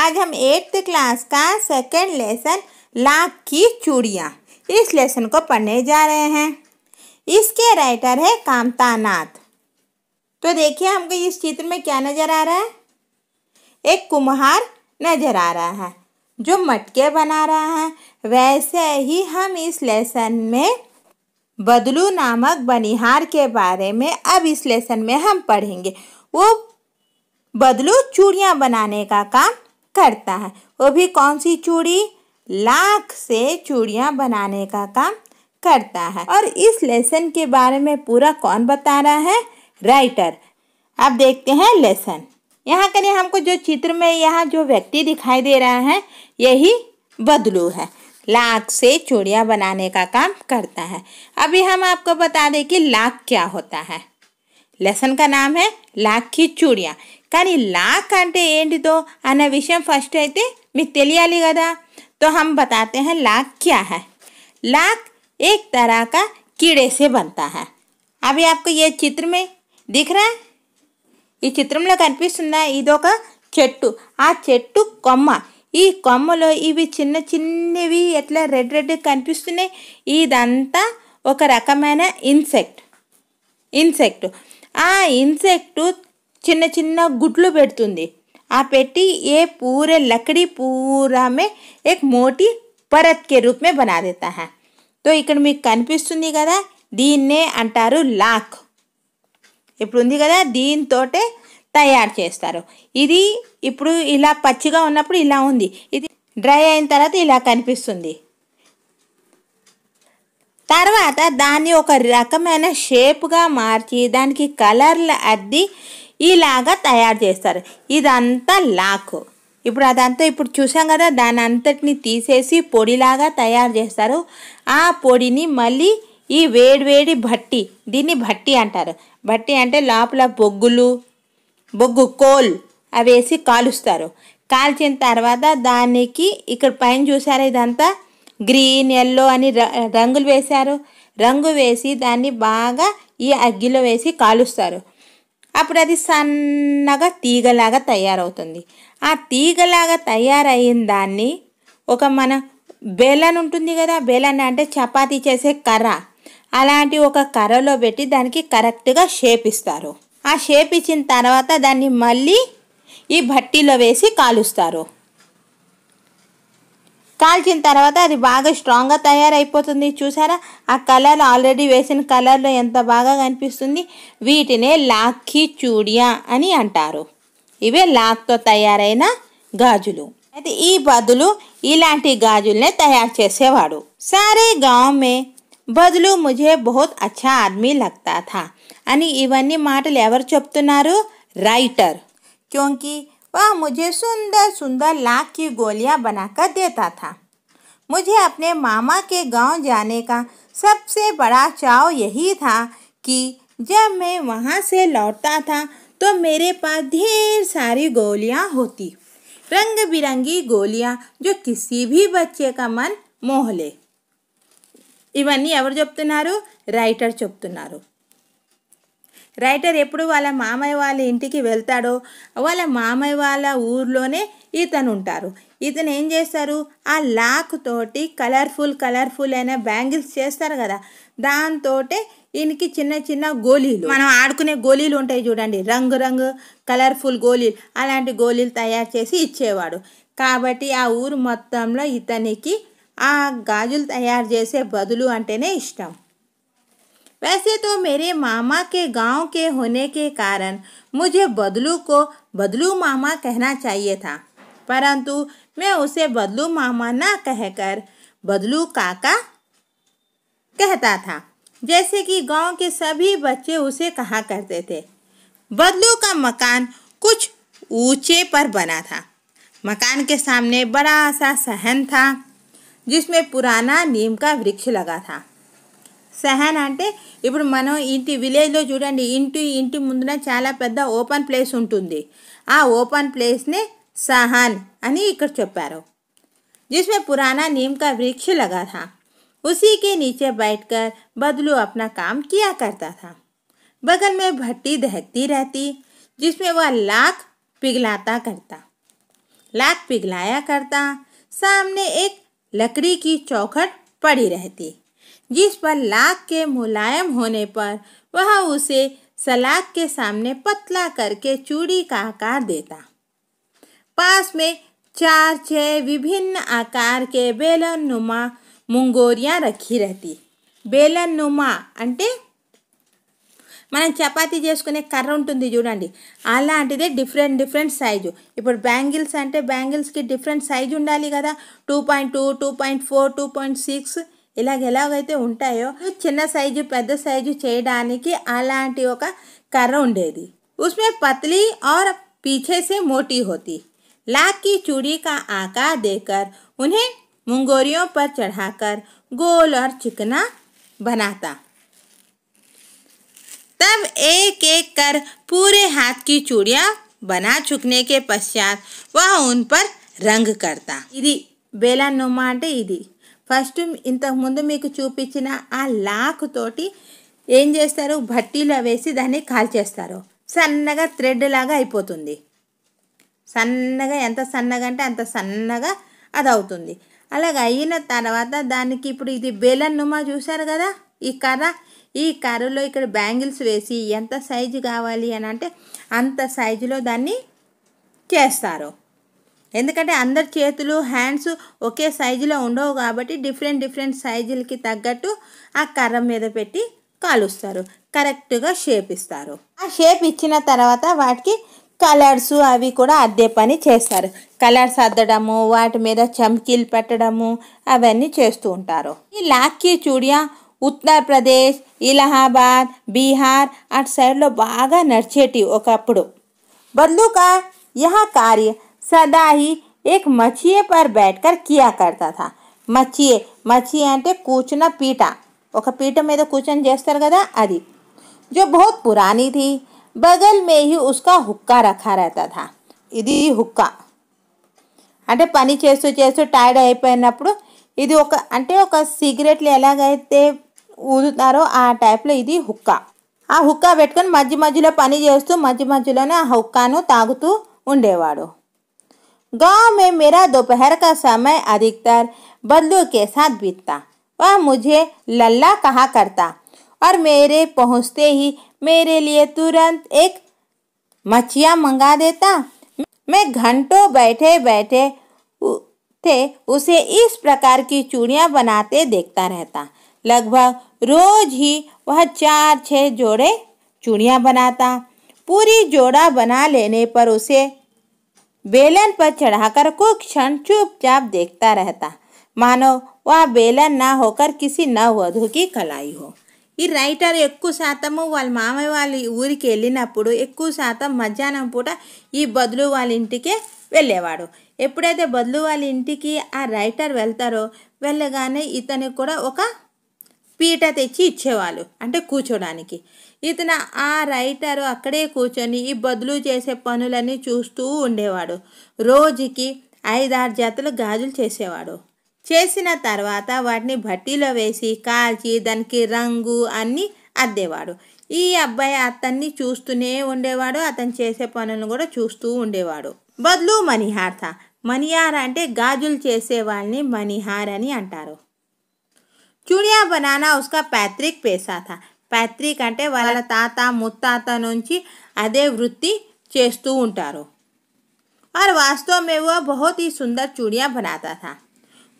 आज हम eighth class का सेकेंड लेसन लाख की चूड़ियाँ इस लेसन को पढ़ने जा रहे हैं इसके राइटर है कामता नाथ तो देखिए हमको इस चित्र में क्या नज़र आ रहा है एक कुम्हार नज़र आ रहा है जो मटके बना रहा है वैसे ही हम इस लेसन में बदलू नामक बनिहार के बारे में अब इस लेसन में हम पढ़ेंगे वो बदलू चूड़ियाँ बनाने का काम करता है वो भी कौन सी चूड़ी लाख से चूड़ियाँ बनाने का काम करता है और इस लेसन के बारे में पूरा कौन बता रहा है राइटर अब देखते हैं लेसन यहाँ करें हमको जो चित्र में यहाँ जो व्यक्ति दिखाई दे रहा है यही बदलू है लाख से चूड़ियाँ बनाने का काम करता है अभी हम आपको बता दें कि लाख क्या होता है लेसन का नाम है लाख की चूड़ियाँ కని ల్యాక్ అంటే ఏంటిడో అనే విషయం ఫస్ట్ అయితే మీకు తెలియాలి కదా తో హం బతاتے hain lakh kya hai lakh ایک तरह का कीड़े से बनता है अभी आपको यह चित्र में दिख रहा है इस चित्र में కనిపిస్తున్నా ಇದೋಕ ಚೆಟ್ಟು ಆ ಚೆಟ್ಟು කොಮ್ಮ ಈ කොಮ್ಮಲೋ ಈ ಬಿ చిన్న చిన్నవి એટલે ರೆಡ್ ರೆಡ್ కనిపిస్తునే ಇದಂತ ఒక రకమైన ఇన్సెక్ట్ ఇన్సెక్ట్ ఆ ఇన్సెక్ట్ చిన్న చిన్న గుట్లు పెడుతుంది ఆ పెట్టి ఏ పూరే लकड़ी పూరా में एक పరత్ కే రూపమే బనా में बना देता ఇక్కడ మీకు కనిపిస్తుంది కదా దీన్నే అంటారు లాక్ ఇప్పుడు ఉంది కదా దీంతోటే తయారు చేస్తారు ఇది ఇప్పుడు ఇలా పచ్చిగా ఉన్నప్పుడు ఇలా ఉంది ఇది డ్రై అయిన తర్వాత ఇలా కనిపిస్తుంది తర్వాత దాన్ని ఒక రకమైన షేప్గా మార్చి దానికి కలర్లు అద్ది ఇలాగా తయారు చేస్తారు ఇదంతా లాకు ఇప్పుడు అదంతా ఇప్పుడు చూసాం కదా దాని అంతటిని తీసేసి పొడిలాగా తయారు చేస్తారు ఆ పొడిని మళ్ళీ ఈ వేడివేడి భట్టి దీన్ని భట్టి అంటారు భట్టి అంటే లోపల బొగ్గులు బొగ్గు కోల్ అవేసి కాలుస్తారు కాల్చిన తర్వాత దానికి ఇక్కడ పైన చూసారు ఇదంతా గ్రీన్ ఎల్లో అని రంగులు వేశారు రంగు వేసి దాన్ని బాగా ఈ అగ్గిలో వేసి కాలుస్తారు అప్పుడు అది సన్నగా తీగలాగా తయారవుతుంది ఆ తీగలాగా తయారైన దాన్ని ఒక మన బేలన్ ఉంటుంది కదా బేలన్ అంటే చపాతీ చేసే కర్ర అలాంటి ఒక కర్రలో పెట్టి దానికి కరెక్ట్గా షేప్ ఇస్తారు ఆ షేప్ ఇచ్చిన తర్వాత దాన్ని మళ్ళీ ఈ భట్టిలో వేసి కాలుస్తారు కాల్చిన తర్వాత అది బాగా స్ట్రాంగ్గా తయారైపోతుంది చూసారా ఆ కలర్ ఆల్రెడీ వేసిన కలర్లో ఎంత బాగా కనిపిస్తుంది వీటినే లాక్కి చూడియా అని అంటారు ఇవే లాక్తో తయారైన గాజులు అయితే ఈ బదులు ఇలాంటి గాజుల్నే తయారు చేసేవాడు సరే గామే బదులు ముజే బహుత్ అచ్చా ఆద్మీ లగ్తా థా అని ఇవన్నీ మాటలు ఎవరు చెప్తున్నారు రైటర్ క్యూంకి वह मुझे सुंदर सुंदर लाख की गोलियां बनाकर देता था मुझे अपने मामा के गांव जाने का सबसे बड़ा चाव यही था कि जब मैं वहां से लौटता था तो मेरे पास ढेर सारी गोलियां होती रंग बिरंगी गोलियां जो किसी भी बच्चे का मन मोह ले ఇవన్నీ ఎవరు राइटर రైటర్ చెప్తున్నారు రైటర్ ఎప్పుడు వాళ్ళ మామయ్య వాళ్ళ ఇంటికి వెళ్తాడో వాళ్ళ మామయ్య వాళ్ళ ఊర్లోనే ఇతను ఉంటారు ఇతను ఏం చేస్తారు ఆ లాక్ తోటి కలర్ఫుల్ కలర్ఫుల్ అయిన బ్యాంగిల్స్ చేస్తారు కదా దాంతో ఈయనకి చిన్న చిన్న గోళీలు మనం ఆడుకునే గోళీలు ఉంటాయి చూడండి రంగు రంగు కలర్ఫుల్ గోళీలు అలాంటి గోళీలు తయారు చేసి ఇచ్చేవాడు కాబట్టి ఆ ఊరు మొత్తంలో ఇతనికి ఆ గాజులు తయారు చేసే బదులు అంటేనే ఇష్టం वैसे तो मेरे मामा के गांव के होने के कारण मुझे बदलू को बदलू मामा कहना चाहिए था परंतु मैं उसे बदलू मामा ना कहकर बदलू काका कहता था जैसे कि गांव के सभी बच्चे उसे कहा करते थे बदलू का मकान कुछ ऊंचे पर बना था मकान के सामने बड़ा सा सहन था जिसमें पुराना नीम का वृक्ष लगा था सहन अंटे इप्ड मन ఇంటి विलेज चूँ इंट इंट ముందున చాలా ओपन प्लेस उ ओपन प्लेस ने सहन अकड़ो जिसमें पुराना नीम का वृक्ष लगा था उसी के नीचे बैठकर बदलू अपना काम किया करता था बगल में भट्टी दहकती रहती जिसमें वह लाख पिघलाता करता लाख पिघलाया करता सामने एक लकड़ी की चौखट पड़ी रहती जिस पर लाख के मुलायम होने पर वह उसे सलाख के सामने पतला करके चूड़ी का आकार देता पास में चार छह विभिन्न आकार के बेलन नुमा मुंगोरिया रखी रहती बेलन नुमा अंटे मन चपाती चुस्कने कर्र उ चूँ अलादे डिफरेंट डिफरेंट सैजु इप्ड बैंगल्स अंत बैंगल्स की डिफरेंट सैजु उदा two point two two point four two point six इलागैते ఉంటాయో చిన్న సైజు పెద్ద సైజు చేయడానికి అలాంటి ఒక उसमें पतली और पीछे से मोटी होती लाख की चूड़ी का आकार देकर उन्हें मुंगोरियों पर चढ़ाकर गोल और चिकना बनाता तब एक एक कर पूरे हाथ की चूड़ियाँ बना चुकने के पश्चात वह उन पर रंग करता इधी बेला नुमा अंटे इधी ఫస్ట్ ఇంతకుముందు మీకు చూపించిన ఆ లాక్ తోటి ఏం చేస్తారు భట్టీలో వేసి దాన్ని కాల్చేస్తారు సన్నగా థ్రెడ్ లాగా అయిపోతుంది సన్నగా ఎంత సన్నగా అంటే అంత సన్నగా అది అవుతుంది అలాగ అయిన తర్వాత దానికి ఇప్పుడు ఇది బేలన్ నుమా చూశారు కదా ఈ కర్ర ఈ కర్రలో ఇక్కడ బ్యాంగిల్స్ వేసి ఎంత సైజు కావాలి అని అంటే అంత సైజులో దాన్ని చేస్తారు ఎందుకంటే అందరి చేతులు హ్యాండ్స్ ఒకే సైజులో ఉండవు కాబట్టి డిఫరెంట్ డిఫరెంట్ సైజులకి తగ్గట్టు ఆ కర్ర మీద పెట్టి కాలుస్తారు కరెక్ట్గా షేప్ ఇస్తారు ఆ షేప్ ఇచ్చిన తర్వాత వాటికి కలర్స్ అవి కూడా అద్దే పని చేస్తారు కలర్స్ అద్దడము వాటి మీద చమ్కీలు పెట్టడము అవన్నీ చేస్తూ ఉంటారు ఈ లాక్కీ చూడియా ఉత్తరప్రదేశ్ ఇలహాబాద్ బీహార్ అటు సైడ్లో బాగా నడిచేటి ఒకప్పుడు బందుక యహ కార్య सदा ही एक मछिए पर बैठकर किया करता था मछिए मछिए अंटे कूचना पीटा और पीठ मेद कूचन चेस्टर कदा अभी जो बहुत पुरानी थी बगल में ही उसका हुक्का रखा रहता था इधि हुक्का अटे पनी चेस्ट चेस्ट इधर इधी अंटे सिगरेट एलागैते ऊदतारो आ टाइप इधी हुक्का आ हुक्का पेको मध्य मध्य पनी चेस्ट मध्य मध्य हुक्का तागत उड़ेवा गांव में मेरा दोपहर का समय अधिकतर बदलू के साथ बीतता वह मुझे लल्ला कहा करता और मेरे पहुंचते ही मेरे लिए तुरंत एक मछिया मंगा देता मैं घंटों बैठे बैठे थे उसे इस प्रकार की चूड़ियाँ बनाते देखता रहता लगभग रोज ही वह चार छः जोड़े चूड़ियाँ बनाता पूरी जोड़ा बना लेने पर उसे వేలంపచ్చడ హకరకు క్షణ చుప్ చాప देखता रहता मानो వా వేలం నా హోకర్ kisi నహోదోకి కలై హో ఈ రైటర్ ఎక్కువ సతము వాల మామే వాల ఊరికి ఎల్ినప్పుడు ఎక్కువ సత మద్యానంపూట ఈ బదులు వాల ఇంటికే వెллеవాడు ఎప్పుడు అయితే బదులు వాల ఇంటికి ఆ రైటర్ వెల్తారో వెллеగానే ఇతని కూడా ఒక పీట తెచ్చి ఇచ్చేవాళ్ళు అంటే కూర్చోడానికి ఇతను ఆ రైటరు అక్కడే కూర్చొని ఈ బదులు చేసే పనులన్నీ చూస్తూ ఉండేవాడు రోజుకి ఐదారు జతలు గాజులు చేసేవాడు చేసిన తర్వాత వాటిని భట్టీలో వేసి కాల్చి దానికి రంగు అన్నీ అద్దేవాడు ఈ అబ్బాయి అతన్ని చూస్తూనే ఉండేవాడు అతను చేసే పనులను కూడా చూస్తూ ఉండేవాడు బదులు మణిహార్త మణిహార్ అంటే గాజులు చేసే వాళ్ళని మణిహార్ అని అంటారు చూడియా बनाना उसका पैतृक पेशा था पैतृक अंटे వాళ్ళ मुत्तात नीचे अदे वृत्ति వృత్తి उ और वास्तव में वह बहुत ही सुंदर चूड़ियाँ बनाता था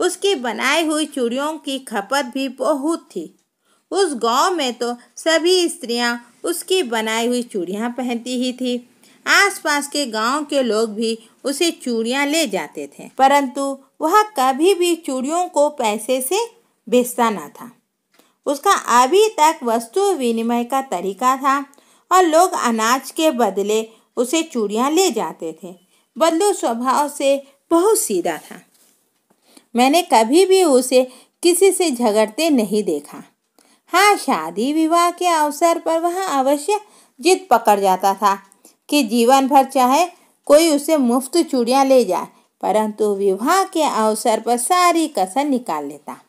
उसकी बनाई हुई चूड़ियों की खपत भी बहुत थी उस गांव में तो सभी स्त्रियां उसकी बनाई हुई चूड़ियां पहनती ही थी आसपास के गांव के लोग भी उसे चूड़ियां ले जाते थे परंतु वह कभी भी चूड़ियों को पैसे से बेचता ना था उसका अभी तक वस्तु विनिमय का तरीका था और लोग अनाज के बदले उसे चूड़ियाँ ले जाते थे बदलू स्वभाव से बहुत सीधा था मैंने कभी भी उसे किसी से झगड़ते नहीं देखा हाँ शादी विवाह के अवसर पर वह अवश्य जिद पकड़ जाता था कि जीवन भर चाहे कोई उसे मुफ्त चूड़ियाँ ले जाए परंतु विवाह के अवसर पर सारी कसर निकाल लेता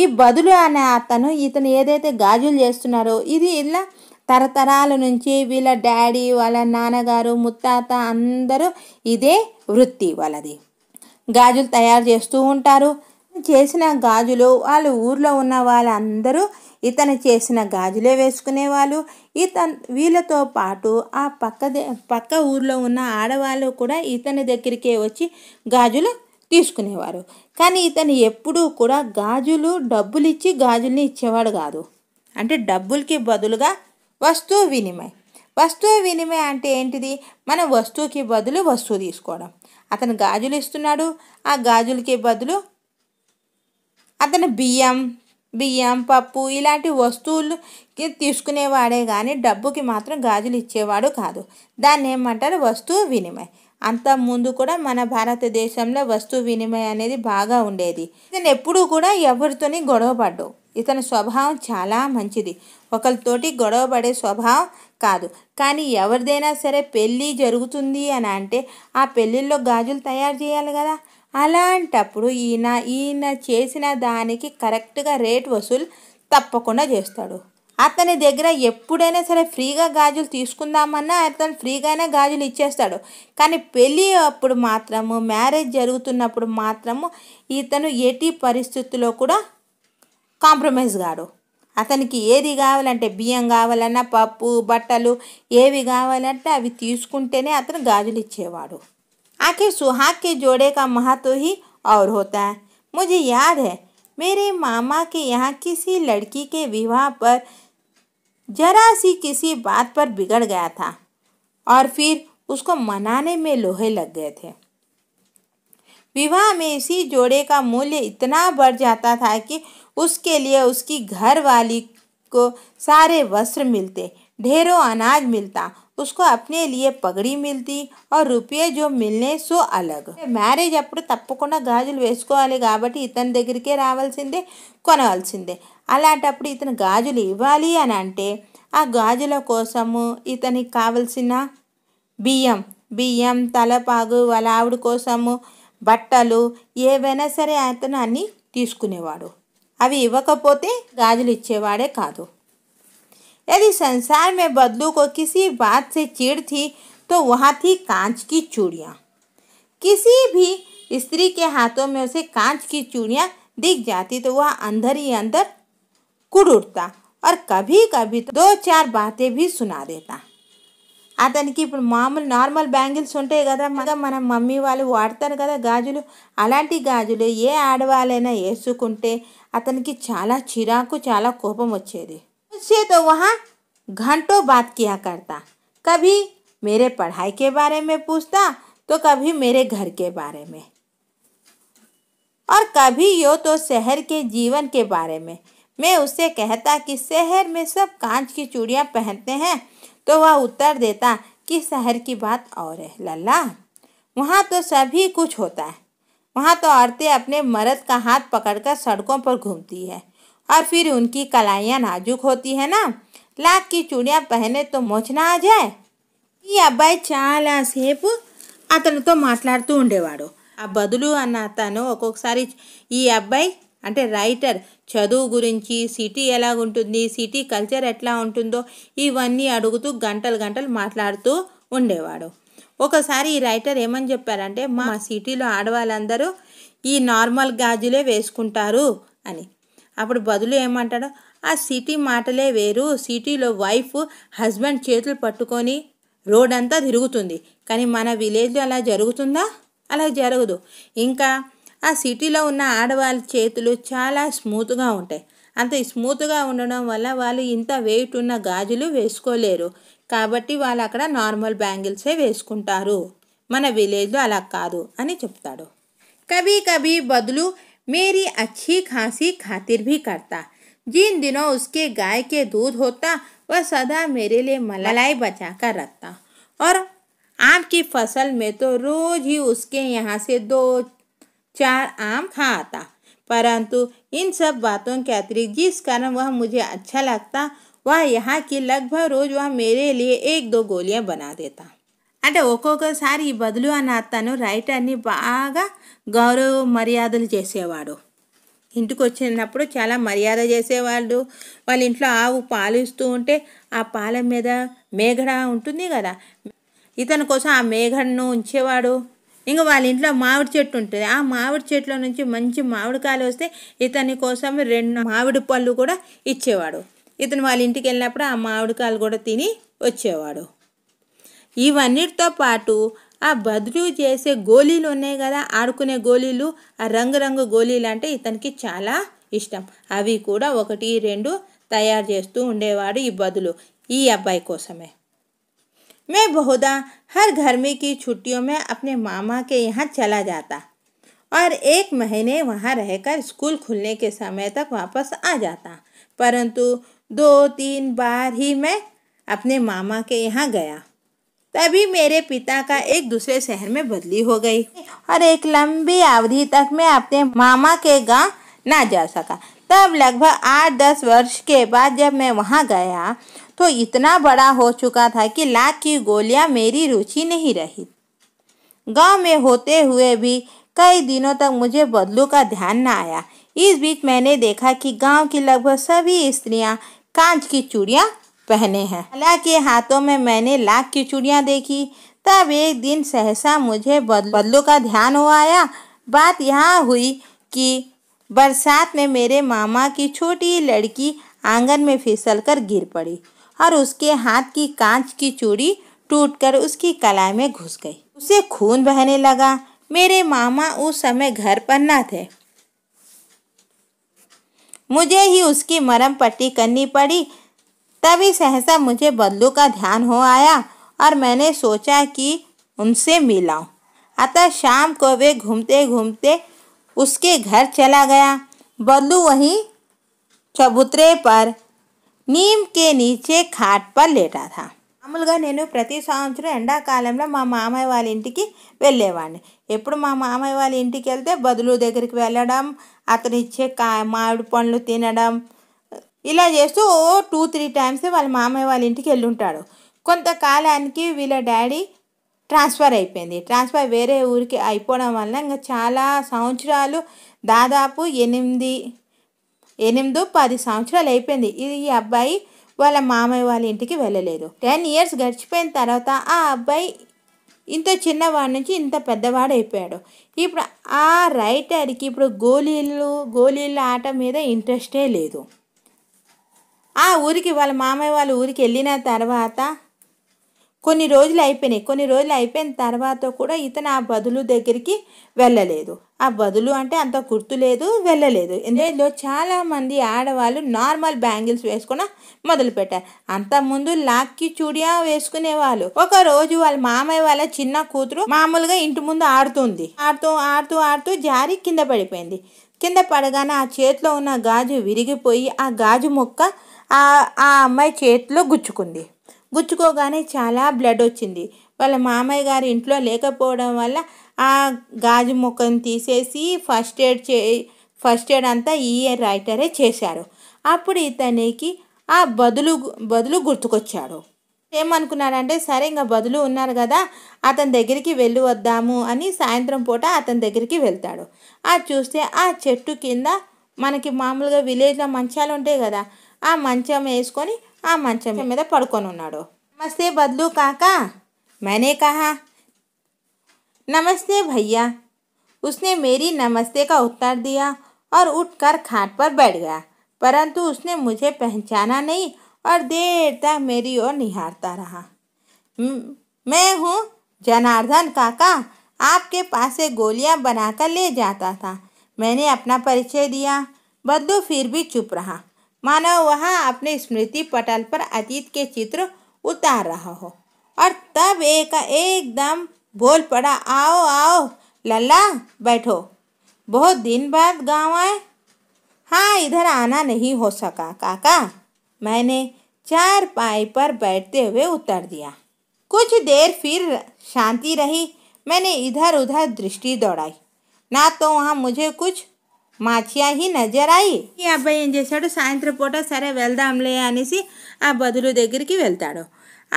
ఈ బదులు అనే అతను ఇతను ఏదైతే గాజులు చేస్తున్నారో ఇది ఇలా తరతరాల నుంచి వీళ్ళ డాడీ వాళ్ళ నాన్నగారు ముత్తాత అందరూ ఇదే వృత్తి వాళ్ళది గాజులు తయారు చేస్తూ ఉంటారు చేసిన గాజులు వాళ్ళు ఊర్లో ఉన్న వాళ్ళందరూ ఇతను చేసిన గాజులే వేసుకునేవాళ్ళు ఇతను వీళ్ళతో పాటు ఆ పక్క పక్క ఊర్లో ఉన్న ఆడవాళ్ళు కూడా ఇతని దగ్గరికే వచ్చి గాజులు తీసుకునేవారు కానీ ఇతను ఎప్పుడూ కూడా గాజులు డబ్బులు ఇచ్చి గాజుల్ని ఇచ్చేవాడు కాదు అంటే డబ్బులకి బదులుగా వస్తువు వినిమయం వస్తువు వినిమయం అంటే ఏంటిది మనం వస్తువుకి బదులు వస్తువు తీసుకోవడం అతను గాజులు ఇస్తున్నాడు ఆ గాజులకి బదులు అతను బియ్యం బియ్యం పప్పు ఇలాంటి వస్తువులు తీసుకునేవాడే కానీ డబ్బుకి మాత్రం గాజులు ఇచ్చేవాడు కాదు దాన్ని ఏమంటారు వస్తువు వినిమయం అంత ముందు కూడా మన భారతదేశంలో వస్తు వినిమయం అనేది బాగా ఉండేది ఇతను ఎప్పుడూ కూడా ఎవరితోని గొడవ ఇతని స్వభావం చాలా మంచిది ఒకరితోటి గొడవ పడే స్వభావం కాదు కానీ ఎవరిదైనా సరే పెళ్ళి జరుగుతుంది అని అంటే ఆ పెళ్ళిల్లో గాజులు తయారు చేయాలి కదా అలాంటప్పుడు ఈయన ఈయన చేసిన దానికి కరెక్ట్గా రేట్ వసూలు తప్పకుండా చేస్తాడు అతని దగ్గర ఎప్పుడైనా సరే ఫ్రీగా గాజులు తీసుకుందామన్నా అతను ఫ్రీగానే గాజులు ఇచ్చేస్తాడు కానీ పెళ్ళి అప్పుడు మాత్రము మ్యారేజ్ జరుగుతున్నప్పుడు మాత్రము ఇతను ఎట్టి పరిస్థితుల్లో కూడా కాంప్రమైజ్ కాడు అతనికి ఏది కావాలంటే బియ్యం కావాలన్నా పప్పు బట్టలు ఏవి కావాలంటే అవి తీసుకుంటేనే అతను గాజులు ఇచ్చేవాడు आखिर सुहाग జోడే కా का महत्व तो ही और होता है मुझे याद है मेरे मामा के यहाँ जरा सी किसी बात पर बिगड़ गया था और फिर उसको मनाने में लोहे लग गए थे विवाह में इसी जोड़े का मूल्य इतना बढ़ जाता था कि उसके लिए उसकी घर वाली को सारे वस्त्र मिलते ढेरों अनाज मिलता उसको अपने लिए पगड़ी मिलती और रुपये जो మిల్నే సో అలగ్ మ్యారేజ్ అప్పుడు తప్పకుండా గాజులు వేసుకోవాలి కాబట్టి ఇతని దగ్గరికే రావాల్సిందే కొనవలసిందే అలాట అప్పుడు ఇతను గాజులు ఇవ్వాలి అని అంటే ఆ గాజుల కోసము ఇతనికి కావాల్సిన బయం బయం తలపగ వలౌడు కోసము బట్టలు ఏవేనసరి ఆయన తనని తీసుకునేవాడు అవి ఇవ్వకపోతే గాజులు ఇచ్చేవాడే కాదు అది संसार में बदलू को किसी बात से चिढ़ थी तो वहां थी कांच की चूड़ियां किसी भी स्त्री के हाथों में उसे कांच की चूड़ियां दिख जाती तो वह अंदर ही अंदर कूड़ उठता और कभी कभी तो दो चार बातें भी सुना देता अतन की मूल नार्मल बैंगल्स उठाई मग मन मम्मी वाले वाड़ता कदा गाजुल अला गाजुले ये आड़वाड़ना वेक अत की चला चिराक चला कोपमचे उससे तो वहाँ घंटों बात किया करता कभी मेरे पढ़ाई के बारे में पूछता तो कभी मेरे घर के बारे में और कभी यो तो शहर के जीवन के बारे में मैं उससे कहता कि शहर में सब कांच की चूड़ियाँ पहनते हैं तो वह उत्तर देता कि शहर की बात और है लल्ला वहाँ तो सभी कुछ होता है वहाँ तो औरतें अपने मर्द का हाथ पकड़कर सड़कों पर घूमती है और फिर उनकी कलाइयाँ नाजुक होती है ना लाख की चूड़ियाँ पहने तो मोचना आ जाए ఈ అబ్బాయి చాలాసేపు అతనితో మాట్లాడుతూ ఉండేవాడు ఆ బదులు అన్న అతను सारी अबाई అంటే రైటర్ చదువు గురించి సిటీ ఎలా ఉంటుంది సిటీ కల్చర్ ఎట్లా ఉంటుందో ఇవన్నీ అడుగుతూ గంటలు గంటలు మాట్లాడుతూ ఉండేవాడు ఒకసారి ఈ రైటర్ ఏమని చెప్పారంటే మా సిటీలో ఆడవాళ్ళందరూ ఈ నార్మల్ గాజులే వేసుకుంటారు అని అప్పుడు బదులు ఏమంటాడు ఆ సిటీ మాటలే వేరు సిటీలో వైఫ్ హస్బెండ్ చేతులు పట్టుకొని రోడ్ అంతా తిరుగుతుంది కానీ మన విలేజ్లో అలా జరుగుతుందా అలా జరగదు ఇంకా ఆ సిటీలో ఉన్న ఆడవాల్ చేతులు చాలా స్మూత్గా ఉంటాయి అంతే స్మూత్గా ఉండణం వల్ల వాళ్ళు ఇంత వెయిట్ ఉన్న గాజులు వేసుకోలేరు కాబట్టి వాళ్ళు అక్కడ నార్మల్ బ్యాంగిల్స్ే వేసుకుంటారు మన విలేజ్ అలా కాదు అని చెప్తాడో కవి కవి బదులు मेरी अच्छी खांसी खातिर भी करता जिन दिनों उसके गाय के दूध होता वह सदा मेरे लिए मलाई बचाकर रखता और आपकी फसल में तो रोज ही उसके यहां से दो चार आम खा आता परंतु इन सब बातों के अतिरिक्त जिस कारण वह मुझे अच्छा लगता వా యహాకి లగ్భగ్ రోజు వా మేరే లియే ఏక్ దో గోలియా బనా దేతా అంటే ఒక్కొక్కసారి ఈ బదులు అని అతను రైటర్ని బాగా గౌరవ మర్యాదలు చేసేవాడు ఇంటికి వచ్చినప్పుడు చాలా మర్యాద చేసేవాడు వాళ్ళ ఇంట్లో ఆవు పాలు ఇస్తూ ఉంటే ఆ పాల మీద మేఘడ ఉంటుంది కదా ఇతని కోసం ఆ మేఘడను ఉంచేవాడు ఇంకా వాళ్ళ ఇంట్లో మామిడి చెట్టు ఉంటుంది ఆ మామిడి చెట్లో నుంచి మంచి మామిడికాయలు వస్తే ఇతని కోసం రెండు మామిడి పళ్ళు కూడా ఇచ్చేవాడు ఇతను వాళ్ళ ఇంటికి వెళ్ళినప్పుడు ఆ మామిడికాయలు కూడా తిని వచ్చేవాడు ఇవన్నిటితో పాటు ఆ బదులు చేసే గోళీలు ఉన్నాయి కదా ఆడుకునే గోళీలు ఆ రంగురంగు గోళీలు అంటే ఇతనికి చాలా ఇష్టం అవి కూడా ఒకటి రెండు తయారు చేస్తూ ఉండేవాడు ఈ బదులు ఈ అబ్బాయి కోసమే मैं बहुधा हर गर्मी की छुट्टियों में अपने मामा के यहाँ चला जाता और एक महीने वहाँ रहकर स्कूल खुलने के समय तक वापस आ जाता परंतु दो तीन बार ही मैं अपने मामा के यहाँ गया तभी मेरे पिता का एक दूसरे शहर में बदली हो गई और एक लंबी अवधि तक मैं अपने मामा के गांव ना जा सका तब लगभग आठ दस वर्ष के बाद जब मैं वहाँ गया तो इतना बड़ा हो चुका था कि लाख की गोलियां मेरी रुचि नहीं रही गांव में होते हुए भी कई दिनों तक मुझे बदलू का ध्यान न आया इस बीच मैंने देखा कि गांव की लगभग सभी स्त्रियां कांच की चूड़ियां पहने हैं हालांकि हाथों में मैंने लाख की चूड़ियां देखी तब एक दिन सहसा मुझे बदलू का ध्यान हो आया बात यहाँ हुई कि बरसात में मेरे मामा की छोटी लड़की आंगन में फिसल कर गिर पड़ी और उसके हाथ की कांच की चूड़ी टूटकर उसकी कलाई में घुस गई उसे खून बहने लगा मेरे मामा उस समय घर पर न थे मुझे ही उसकी मरम पट्टी करनी पड़ी तभी सहसा मुझे बदलू का ध्यान हो आया और मैंने सोचा कि उनसे मिलाऊं। अतः शाम को वे घूमते घूमते उसके घर चला गया बदलू वहीं चबूतरे पर నీమ్ కే నీచే ఖాట్ పర్ లేటా థా మామూలుగా నేను ప్రతి సంవత్సరం ఎండాకాలంలో మా మామయ్య వాళ్ళ ఇంటికి వెళ్ళేవాడిని ఎప్పుడు మా మామయ్య వాళ్ళ ఇంటికి వెళ్తే బదులు దగ్గరికి వెళ్ళడం అతను ఇచ్చే కా మామిడి పండ్లు తినడం ఇలా చేస్తూ టూ త్రీ టైమ్స్ వాళ్ళ మామయ్య వాళ్ళ ఇంటికి వెళ్ళుంటాడు కొంతకాలానికి వీళ్ళ డాడీ ట్రాన్స్ఫర్ అయిపోయింది ట్రాన్స్ఫర్ వేరే ఊరికి అయిపోవడం వలన ఇంకా చాలా సంవత్సరాలు దాదాపు ఎనిమిది ఎనిమిదో పది సంవత్సరాలు అయిపోయింది ఇది ఈ అబ్బాయి వాళ్ళ మామయ్య వాళ్ళ ఇంటికి వెళ్ళలేదు టెన్ ఇయర్స్ గడిచిపోయిన తర్వాత ఆ అబ్బాయి ఇంత చిన్నవాడి నుంచి ఇంత పెద్దవాడు అయిపోయాడు ఇప్పుడు ఆ రైటర్కి ఇప్పుడు గోళీలు గోళీల ఆట మీద ఇంట్రెస్టే లేదు ఆ ఊరికి వాళ్ళ మామయ్య వాళ్ళ ఊరికి వెళ్ళిన తర్వాత కొన్ని రోజులు అయిపోయినాయి కొన్ని రోజులు అయిపోయిన తర్వాత కూడా ఇతను ఆ బదులు దగ్గరికి వెళ్ళలేదు ఆ బదులు అంటే అంత గుర్తు లేదు వెళ్ళలేదు ఇందులో చాలామంది ఆడవాళ్ళు నార్మల్ బ్యాంగిల్స్ వేసుకున్న మొదలు పెట్టారు ముందు లాక్కి చూడియా వేసుకునేవాళ్ళు ఒక రోజు వాళ్ళ మామయ్య వాళ్ళ చిన్న కూతురు మామూలుగా ఇంటి ముందు ఆడుతుంది ఆడుతూ ఆడుతూ ఆడుతూ జారి కింద పడిపోయింది కింద పడగానే ఆ చేతిలో ఉన్న గాజు విరిగిపోయి ఆ గాజు మొక్క ఆ అమ్మాయి చేతిలో గుచ్చుకుంది గుచ్చుకోగానే చాలా బ్లడ్ వచ్చింది వాళ్ళ మామయ్య గారు ఇంట్లో లేకపోవడం వల్ల ఆ గాజు మొక్కను తీసేసి ఫస్ట్ ఎయిడ్ చే ఫస్ట్ ఎయిడ్ అంతా ఈ రైటరే చేశారు అప్పుడు ఇతనికి ఆ బదులు బదులు గుర్తుకొచ్చాడు ఏమనుకున్నాడంటే సరే ఇంకా బదులు ఉన్నారు కదా అతని దగ్గరికి వెళ్ళి వద్దాము అని సాయంత్రం పూట అతని దగ్గరికి వెళ్తాడు ఆ చూస్తే ఆ చెట్టు కింద మనకి మామూలుగా విలేజ్లో మంచాలు ఉంటాయి కదా ఆ మంచం వేసుకొని ఆ మంచం మీద పడుకొని ఉన్నాడు నమస్తే బదులు కాక मैंने कहा नमस्ते भैया उसने मेरी नमस्ते का उत्तर दिया और उठकर खाट पर बैठ गया परंतु उसने मुझे पहचाना नहीं और देर तक मेरी ओर निहारता रहा मैं हूँ जनार्दन काका आपके पास से गोलियाँ बनाकर ले जाता था मैंने अपना परिचय दिया बद्दू फिर भी चुप रहा मानो वह अपने स्मृति पटल पर अतीत के चित्र उतार रहा हो और तब एक एकदम बोल पड़ा आओ आओ लल्ला बैठो बहुत दिन बाद गांव आए हाँ इधर आना नहीं हो सका काका मैंने चार पाई पर बैठते हुए उतर दिया कुछ देर फिर शांति रही मैंने इधर उधर दृष्टि दौड़ाई तो वहाँ मुझे कुछ కుచ్ ही नजर आई ఆయి ఈ అబ్బాయి ఏం చేశాడు సాయంత్రం పూట సరే आने से आप బదులు की वेलताड़ो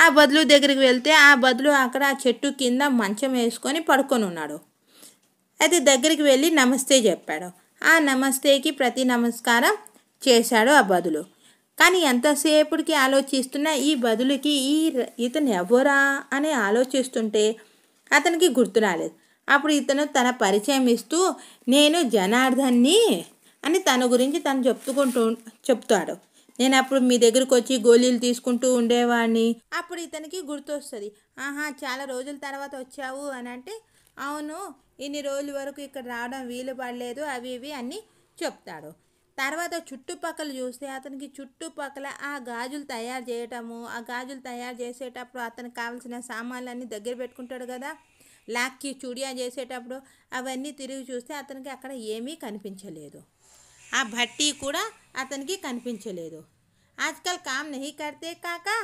ఆ బదులు దగ్గరికి వెళ్తే ఆ బదులు అక్కడ ఆ చెట్టు కింద మంచం వేసుకొని పడుకొని ఉన్నాడు అయితే దగ్గరికి వెళ్ళి నమస్తే చెప్పాడు ఆ నమస్తేకి ప్రతి నమస్కారం చేశాడు ఆ బదులు కానీ ఎంతసేపుడికి ఆలోచిస్తున్నా ఈ బదులుకి ఈ ఇతను ఎవరా అని ఆలోచిస్తుంటే అతనికి గుర్తు రాలేదు అప్పుడు ఇతను తన పరిచయం ఇస్తూ నేను జనార్దన్ని అని తన గురించి తను చెప్పుకుంటూ చెప్తాడు నేను అప్పుడు మీ దగ్గరకు వచ్చి గోళీలు తీసుకుంటూ ఉండేవాడిని అప్పుడు ఇతనికి గుర్తొస్తుంది ఆహా చాలా రోజుల తర్వాత వచ్చావు అని అంటే అవును ఇన్ని రోజుల వరకు ఇక్కడ రావడం వీలు పడలేదు అవి ఇవి అన్నీ చెప్తాడు తర్వాత చుట్టుపక్కల చూస్తే అతనికి చుట్టుపక్కల ఆ గాజులు తయారు చేయటము ఆ గాజులు తయారు చేసేటప్పుడు అతనికి కావాల్సిన సామాన్లన్నీ దగ్గర పెట్టుకుంటాడు కదా లాక్కి చుడియా చేసేటప్పుడు అవన్నీ తిరిగి చూస్తే అతనికి అక్కడ ఏమీ కనిపించలేదు आ भट्टी अत అతనికి కనిపించలేదు आजकल काम नहीं करते काका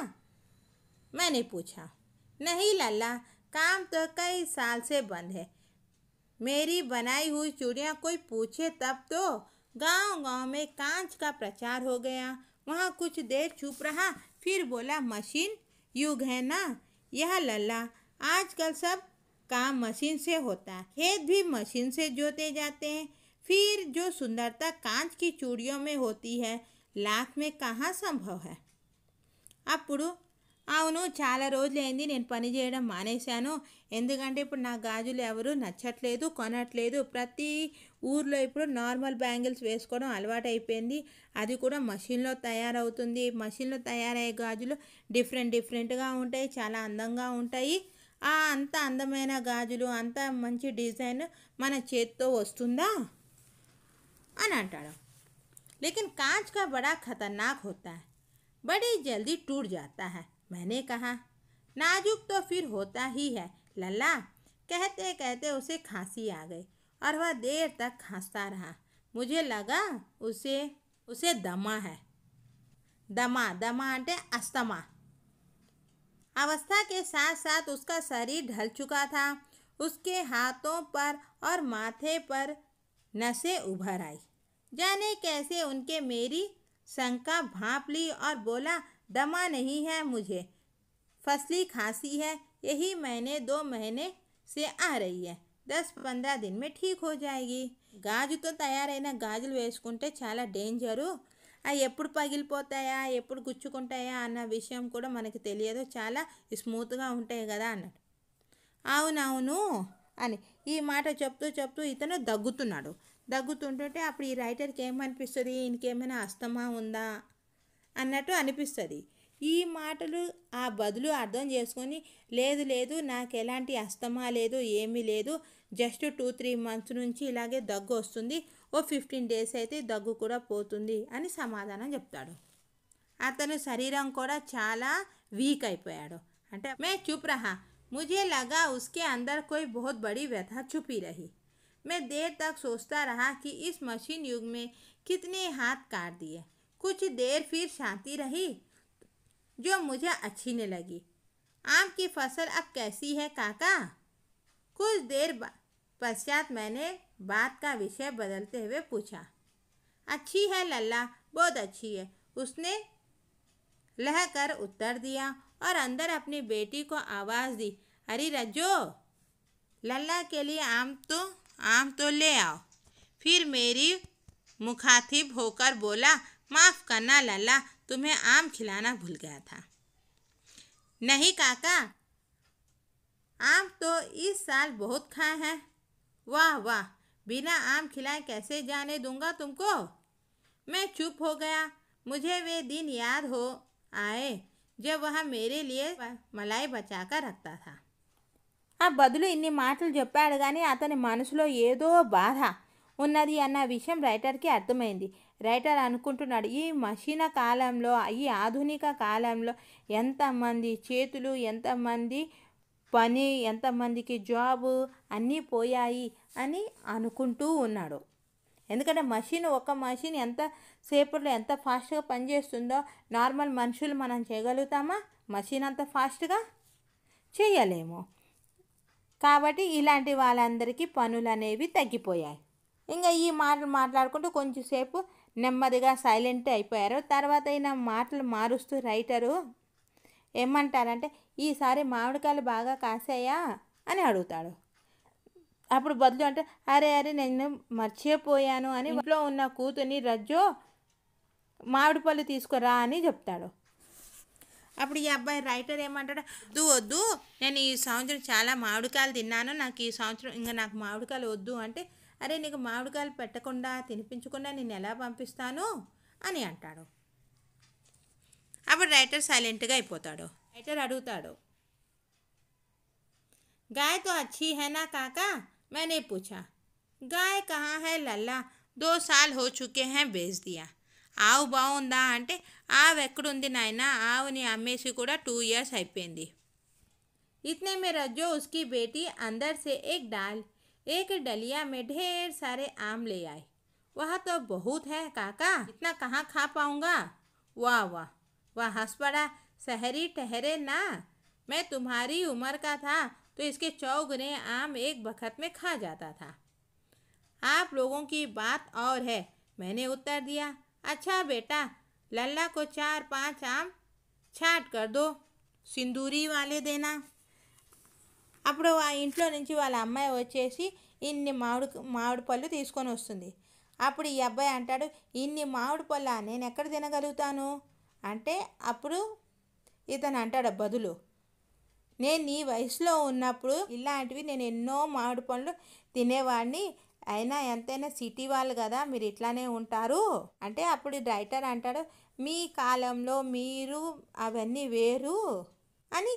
मैंने पूछा नहीं लल्ला काम तो कई साल से बंद है मेरी बनाई हुई चूड़ियाँ कोई पूछे तब तो गांव गांव में कांच का प्रचार हो गया वहाँ कुछ देर छुप रहा फिर बोला मशीन युग है ना यह लल्ला आजकल सब काम मशीन से होता है खेत भी मशीन से जोते जाते हैं फिर जो सुंदरता कांच की चूड़ियों में होती है लाख में కహా संभव है అప్పుడు అవును చాలా రోజులైంది నేను పని చేయడం మానేశాను ఎందుకంటే ఇప్పుడు నా గాజులు ఎవరు నచ్చట్లేదు కొనట్లేదు ప్రతి ఊర్లో ఇప్పుడు నార్మల్ బ్యాంగిల్స్ వేసుకోవడం అలవాటైపోయింది అది కూడా మషిన్లో తయారవుతుంది మషిన్లో తయారయ్యే గాజులు డిఫరెంట్ డిఫరెంట్గా ఉంటాయి చాలా అందంగా ఉంటాయి ఆ అంత అందమైన గాజులు అంత మంచి డిజైన్ మన చేత్తో వస్తుందా अनटड़ा लेकिन कांच का बड़ा खतरनाक होता है बड़ी जल्दी टूट जाता है मैंने कहा नाजुक तो फिर होता ही है लल्ला कहते कहते उसे खांसी आ गई और वह देर तक खांसता रहा मुझे लगा उसे उसे दमा है दमा दमा अंटे अस्थमा अवस्था के साथ साथ उसका शरीर ढल चुका था उसके हाथों पर और माथे पर नसें उभर आई जाने कैसे उनके मेरी शंका भाप ली और बोला दमा नहीं है मुझे फसली खांसी है यही मैंने दो महीने से आ रही है दस पंद्रह दिन में ठीक हो जाएगी गाजु तो तैयार है ना गाजल वेसकटे चाला डेजर अड़ पगल पोता एपड़ गुच्छुटाया अ विषय को मन की तेद चाल स्मूत उठाए कदा अना आवन अट चू चू इतने दग्तना దగ్గుతుంటుంటే అప్పుడు ఈ రైటర్కి ఏమనిపిస్తుంది ఇంకేమైనా అస్తమా ఉందా అన్నట్టు అనిపిస్తుంది ఈ మాటలు ఆ బదులు అర్థం చేసుకొని లేదు లేదు నాకు ఎలాంటి అస్తమా లేదు ఏమీ లేదు జస్ట్ టూ త్రీ మంత్స్ నుంచి ఇలాగే దగ్గు వస్తుంది ఓ ఫిఫ్టీన్ డేస్ అయితే దగ్గు కూడా పోతుంది అని సమాధానం చెప్తాడు అతను శరీరం కూడా చాలా వీక్ అయిపోయాడు అంటే మే చుప్ రహా ముజే లగా ఉస్కే అందరు కోయి బహుత్ బడి వ్యథ చూపి రహి मैं देर तक सोचता रहा कि इस मशीन युग में कितने हाथ काट दिए कुछ देर फिर शांति रही जो मुझे अच्छी नहीं लगी आम की फसल अब कैसी है काका कुछ देर पश्चात मैंने बात का विषय बदलते हुए पूछा अच्छी है लल्ला बहुत अच्छी है उसने लह कर उत्तर दिया और अंदर अपनी बेटी को आवाज़ दी अरे रज्जो लल्ला के लिए आम तो आम तो ले आओ फिर मेरी मुखातिब होकर बोला माफ़ करना लाला तुम्हें आम खिलाना भूल गया था नहीं काका आम तो इस साल बहुत खाए हैं वाह वाह बिना आम खिलाए कैसे जाने दूंगा तुमको मैं चुप हो गया मुझे वे दिन याद हो आए जब वह मेरे लिए मलाई बचा कर रखता था ఆ బదులు ఇన్ని మాటలు చెప్పాడు కానీ అతని మనసులో ఏదో బాధ ఉన్నది అన్న విషయం రైటర్కి అర్థమైంది రైటర్ అనుకుంటున్నాడు ఈ మషీన కాలంలో ఈ ఆధునిక కాలంలో ఎంతమంది చేతులు ఎంతమంది పని ఎంతమందికి జాబు అన్నీ పోయాయి అని అనుకుంటూ ఉన్నాడు ఎందుకంటే మషిన్ ఒక మషిన్ ఎంత సేపట్లో ఎంత ఫాస్ట్గా పనిచేస్తుందో నార్మల్ మనుషులు మనం చేయగలుగుతామా మషిన్ అంత ఫాస్ట్గా చేయలేము కాబట్టి ఇలాంటి వాళ్ళందరికీ పనులు అనేవి తగ్గిపోయాయి ఇంకా ఈ మాటలు మాట్లాడుకుంటూ కొంచెంసేపు నెమ్మదిగా సైలెంట్ అయిపోయారు తర్వాత అయినా మాటలు మారుస్తూ రైటరు ఏమంటారంటే ఈసారి మామిడికాయలు బాగా కాసాయా అని అడుగుతాడు అప్పుడు బదులు అంటే అరే అరే నేను మర్చిపోయాను అని ఇంట్లో ఉన్న కూతుని రజ్జో మామిడి పళ్ళు తీసుకురా అని చెప్తాడు అప్పుడు యాబ్బై రైటర్ ఏమంటాడు దువ్వు అద్దు నేను ఈ సౌండ్ చాలా మావుడికాలి తిన్నాను నాకు ఈ సౌండ్ ఇంకా నాకు మావుడికాలి వద్దు అంటే अरे నీకు మావుడికాలి పెట్టకుండా తినిపించుకున్న నిన్న ఎలా పంపిస్తాను అని అంటాడు అప్పుడు రైటర్ సైలెంట్ గా అయిపోతాడు రైటర్ అడుగుతాడు गाय तो अच्छी है ना काका मैंने पूछा गाय कहां है लाला दो साल हो चुके हैं भेज दिया आव बहुत अंत आवेड़ी ఎక్కడుంది आवनी अम्मे टू इयर्स अतने ఇయర్స్ అయిపోయింది इतने में रज्जो उसकी बेटी अंदर से एक डाल एक डलिया में ढेर सारे आम ले आए वह तो बहुत है काका इतना कहाँ खा पाऊँगा वाह वाह वाह हंस पड़ा सहरी ठहरे ना मैं तुम्हारी उम्र का था तो इसके चौगने आम एक बखत में खा जाता था आप लोगों की बात और है मैंने उत्तर दिया अच्छा बेटा लल्ला को चार पांच आम छाट कर दो సింధూరి వాళ్ళేదేనా అప్పుడు ఆ ఇంట్లో నుంచి వాళ్ళ అమ్మాయి వచ్చేసి ఇన్ని మామిడి మామిడి పళ్ళు తీసుకొని వస్తుంది అప్పుడు ఈ అబ్బాయి అంటాడు ఇన్ని మామిడి పళ్ళ నేను ఎక్కడ తినగలుగుతాను అంటే అప్పుడు ఇతను అంటాడు బదులు నేను నీ వయసులో ఉన్నప్పుడు ఇలాంటివి నేను ఎన్నో మామిడి పళ్ళు తినేవాడిని अना ఎంతైనా सिटी वाल कदा मेरी ఇట్లానే ఉంటారు अब అప్పుడు अटाड़ो मी कल में మీరు అవన్నీ వేరు అని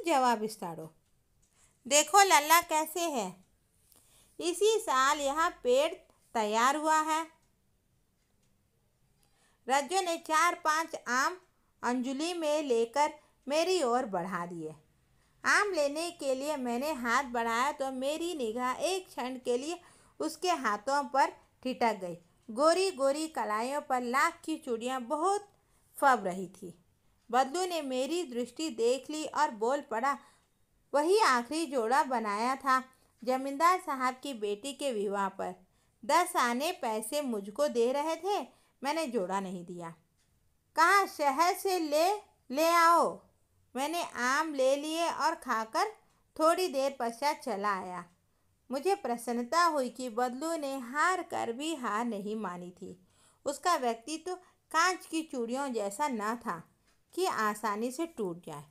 देखो लल्ला कैसे है इसी साल यह पेड़ तैयार हुआ है रज्जो ने चार पांच आम अंजलि में लेकर मेरी ओर बढ़ा दिए आम लेने के लिए मैंने हाथ बढ़ाया तो मेरी निगाह एक क्षण के लिए उसके हाथों पर ठिटक गई गोरी गोरी कलाइयों पर लाख की चूड़ियाँ बहुत फब रही थी बदलू ने मेरी दृष्टि देख ली और बोल पड़ा वही आखिरी जोड़ा बनाया था जमींदार साहब की बेटी के विवाह पर दस आने पैसे मुझको दे रहे थे मैंने जोड़ा नहीं दिया कहा शहर से ले ले आओ मैंने आम ले लिए और खाकर थोड़ी देर पश्चात चला आया मुझे प्रसन्नता हुई कि बदलू ने हार कर भी हार नहीं मानी थी उसका व्यक्तित्व कांच की चूड़ियों जैसा न था कि आसानी से टूट जाए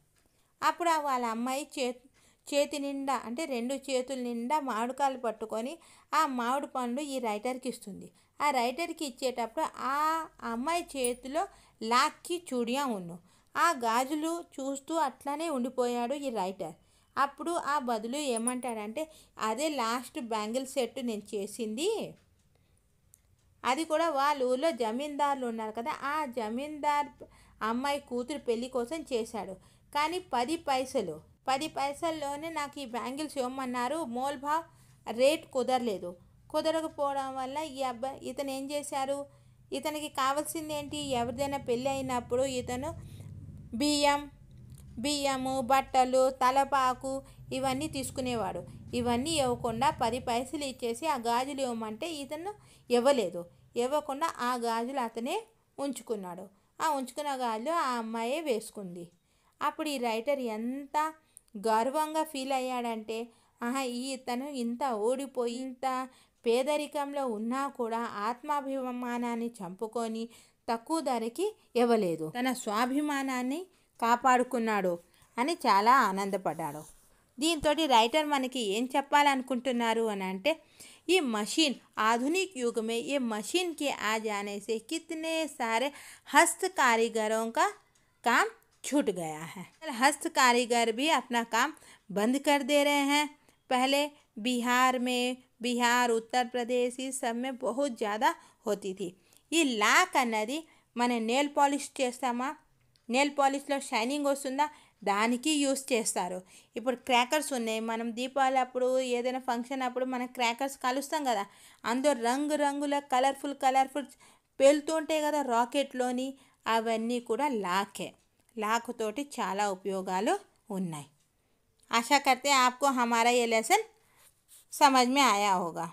అప్పుడు వాళ్ళ అమ్మాయి చేతి చేతి నిండా అంటే రెండు చేతుల నిండా మామిడికాయలు పట్టుకొని ఆ మామిడి పండు ఈ రైటర్కి ఇస్తుంది ఆ రైటర్కి ఇచ్చేటప్పుడు ఆ అమ్మాయి చేతిలో లాక్కి చూడియా ఉన్ను ఆ గాజులు చూస్తూ అట్లానే ఉండిపోయాడు ఈ రైటర్ అప్పుడు ఆ బదులు ఏమంటాడంటే అదే లాస్ట్ బ్యాంగిల్ సెట్ నేను చేసింది అది కూడా వాళ్ళ ఊళ్ళో జమీందారులు ఉన్నారు కదా ఆ జమీందార్ అమ్మాయి కూతురు పెళ్లి కోసం చేశాడు కానీ పది పైసలు పది పైసల్లోనే నాకు ఈ బ్యాంగిల్స్ ఇవ్వమన్నారు మోల్భావ్ రేట్ కుదరలేదు కుదరకపోవడం వల్ల ఈ అబ్బాయి ఇతను ఏం చేశారు ఇతనికి కావాల్సింది ఏంటి ఎవరిదైనా పెళ్ళి అయినప్పుడు ఇతను బియ్యం బియ్యము బట్టలు తలపాకు ఇవన్నీ తీసుకునేవాడు ఇవన్నీ ఇవ్వకుండా పది పైసలు ఇచ్చేసి ఆ గాజులు ఇవ్వమంటే ఇతను ఇవ్వలేదు ఇవ్వకుండా ఆ గాజులు అతనే ఉంచుకున్నాడు ఆ ఉంచుకున్న గాజులు ఆ అమ్మాయే వేసుకుంది అప్పుడు ఈ రైటర్ ఎంత గర్వంగా ఫీల్ అయ్యాడంటే ఆహా ఈ ఇతను ఇంత ఓడిపోయి ఇంత పేదరికంలో ఉన్నా కూడా ఆత్మాభిమానాన్ని చంపుకొని తక్కువ ధరకి ఇవ్వలేదు తన స్వాభిమానాన్ని का అని आनंद पड़ा దీంతో तो रईटर मन की एम चाले ये मशीन आधुनिक युग में ये मशीन के आ जाने से कितने सारे हस्त कारीगरों का काम छूट गया है हस्त कारीगर भी अपना काम बंद कर दे रहे हैं पहले बिहार में बिहार उत्तर प्रदेश इस सब में बहुत ज़्यादा होती थी ये लाख नदी मैंने नेल पॉलिश చేస్తామా నేల్ పాలిష్లో షైనింగ్ వస్తుందా దానికి యూస్ చేస్తారు ఇప్పుడు క్రాకర్స్ ఉన్నాయి మనం దీపావళి అప్పుడు ఏదైనా ఫంక్షన్ అప్పుడు మనం క్రాకర్స్ కలుస్తాం కదా అందులో రంగు రంగుల కలర్ఫుల్ కలర్ఫుల్ పేలుతూ ఉంటాయి కదా రాకెట్లోని అవన్నీ కూడా లాకే లాక్తోటి చాలా ఉపయోగాలు ఉన్నాయి ఆశా కర్తే ఆప్కో आपको ఏ లెసన్ సమజ్ మే ఆయా హోగా